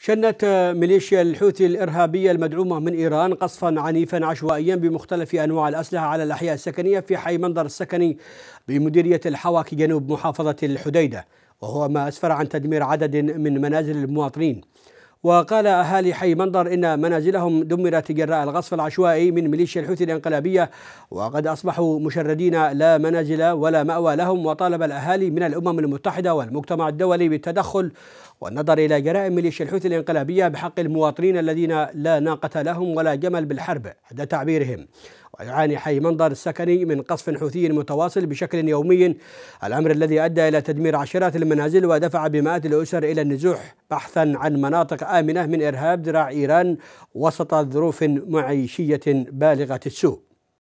شنت ميليشيا الحوثي الإرهابية المدعومة من إيران قصفا عنيفا عشوائيا بمختلف أنواع الأسلحة على الأحياء السكنية في حي منظر السكني بمديرية الحواكي جنوب محافظة الحديدة وهو ما أسفر عن تدمير عدد من منازل المواطنين وقال أهالي حي منظر إن منازلهم دمرت جراء الغصف العشوائي من ميليشيا الحوثي الانقلابية وقد أصبحوا مشردين لا منازل ولا مأوى لهم وطالب الأهالي من الأمم المتحدة والمجتمع الدولي بالتدخل والنظر إلى جرائم ميليشيا الحوثي الانقلابية بحق المواطنين الذين لا ناقة لهم ولا جمل بالحرب عند تعبيرهم ويعاني حي منظر السكني من قصف حوثي متواصل بشكل يومي الأمر الذي أدى إلى تدمير عشرات المنازل ودفع بمئات الأسر إلى النزوح بحثا عن مناطق آمنة من إرهاب ذراع إيران وسط ظروف معيشية بالغة السوء